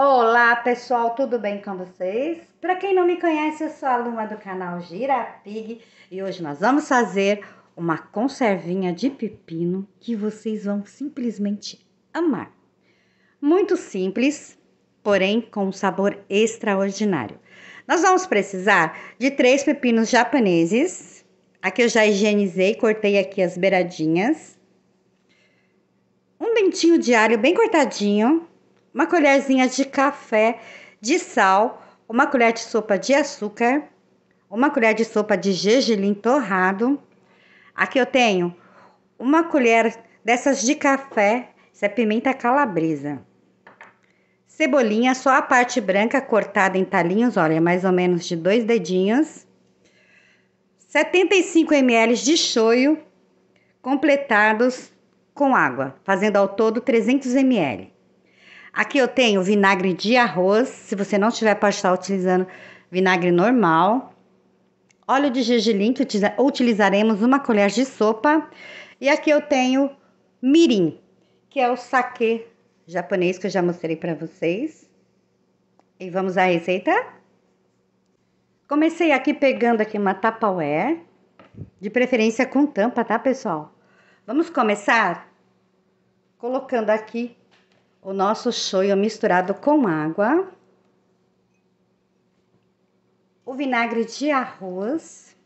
Olá pessoal, tudo bem com vocês? Para quem não me conhece, eu sou a Luma do canal Girapig e hoje nós vamos fazer uma conservinha de pepino que vocês vão simplesmente amar. Muito simples, porém com um sabor extraordinário. Nós vamos precisar de três pepinos japoneses. Aqui eu já higienizei, cortei aqui as beiradinhas. Um dentinho de alho bem cortadinho, uma colherzinha de café de sal, uma colher de sopa de açúcar, uma colher de sopa de gergelim torrado. Aqui eu tenho uma colher dessas de café, isso é pimenta calabresa. Cebolinha, só a parte branca cortada em talinhos, olha, é mais ou menos de dois dedinhos. 75 ml de shoyu completados com água, fazendo ao todo 300 ml. Aqui eu tenho vinagre de arroz, se você não tiver pode estar utilizando vinagre normal. Óleo de gergelim, que utilizaremos uma colher de sopa. E aqui eu tenho mirim, que é o saquê japonês que eu já mostrei para vocês. E vamos à receita? Comecei aqui pegando aqui uma tapaué, de preferência com tampa, tá, pessoal? Vamos começar colocando aqui o nosso shoyu misturado com água, o vinagre de arroz,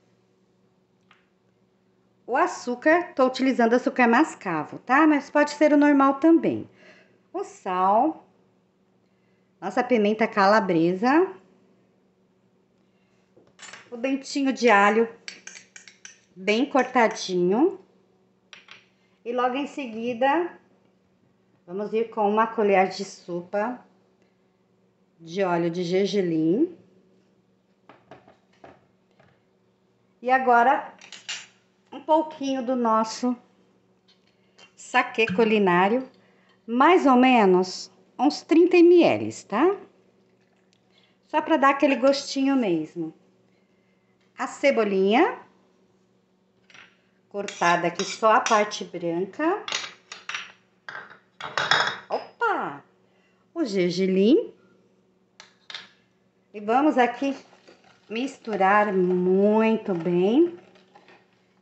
o açúcar, estou utilizando açúcar mascavo, tá? Mas pode ser o normal também. O sal, nossa pimenta calabresa, o dentinho de alho bem cortadinho. E logo em seguida, Vamos ir com uma colher de sopa de óleo de gergelim. E agora um pouquinho do nosso saquê culinário, mais ou menos uns 30 ml, tá? Só para dar aquele gostinho mesmo. A cebolinha cortada aqui só a parte branca. o gergelim. E vamos aqui misturar muito bem.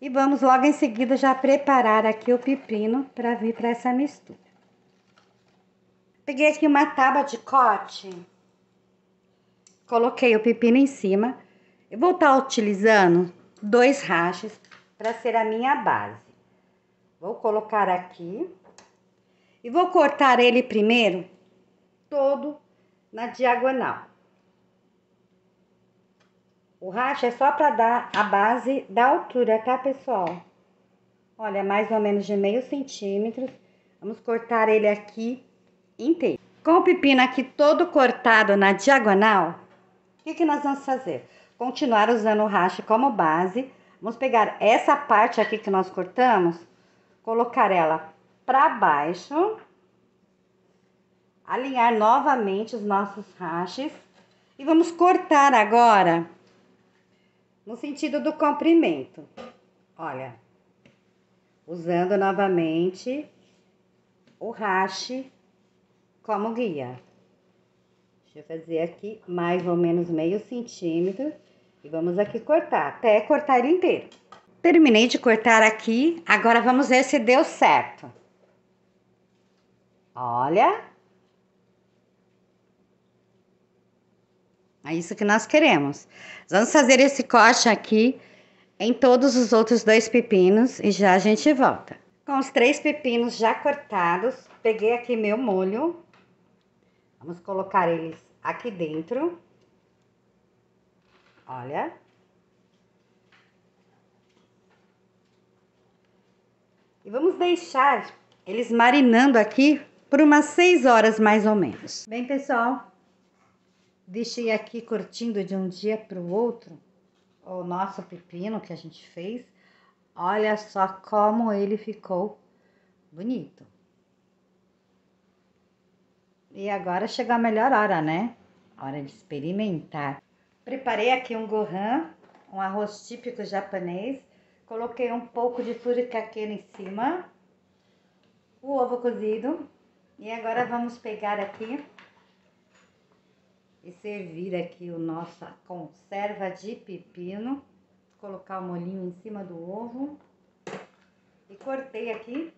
E vamos logo em seguida já preparar aqui o pepino para vir para essa mistura. Peguei aqui uma tábua de corte, Coloquei o pepino em cima. Eu vou estar tá utilizando dois rachos para ser a minha base. Vou colocar aqui. E vou cortar ele primeiro todo na diagonal. O racha é só para dar a base da altura, tá, pessoal? Olha, mais ou menos de meio centímetro. Vamos cortar ele aqui inteiro. Com o pepino aqui todo cortado na diagonal, o que, que nós vamos fazer? Continuar usando o racha como base. Vamos pegar essa parte aqui que nós cortamos, colocar ela para baixo alinhar novamente os nossos rachis e vamos cortar agora no sentido do comprimento. Olha, usando novamente o rache como guia. Deixa eu fazer aqui mais ou menos meio centímetro e vamos aqui cortar, até cortar ele inteiro. Terminei de cortar aqui, agora vamos ver se deu certo. Olha, É isso que nós queremos. Vamos fazer esse corte aqui em todos os outros dois pepinos e já a gente volta. Com os três pepinos já cortados, peguei aqui meu molho. Vamos colocar eles aqui dentro. Olha. E vamos deixar eles marinando aqui por umas seis horas mais ou menos. Bem, pessoal, deixei aqui curtindo de um dia para o outro o nosso pepino que a gente fez. Olha só como ele ficou bonito. E agora chegou a melhor hora, né? Hora de experimentar. Preparei aqui um gohan, um arroz típico japonês. Coloquei um pouco de furikake em cima. O ovo cozido. E agora vamos pegar aqui e servir aqui o nossa conserva de pepino. Colocar o molhinho em cima do ovo. E cortei aqui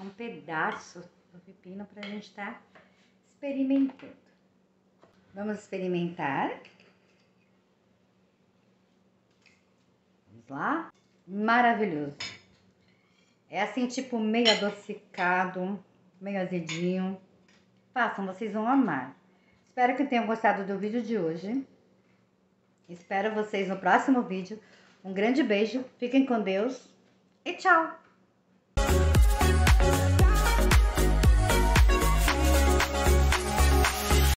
um pedaço do pepino para a gente estar tá experimentando. Vamos experimentar. Vamos lá. Maravilhoso. É assim, tipo meio adocicado, meio azedinho. Façam, vocês vão amar. Espero que tenham gostado do vídeo de hoje. Espero vocês no próximo vídeo. Um grande beijo, fiquem com Deus e tchau!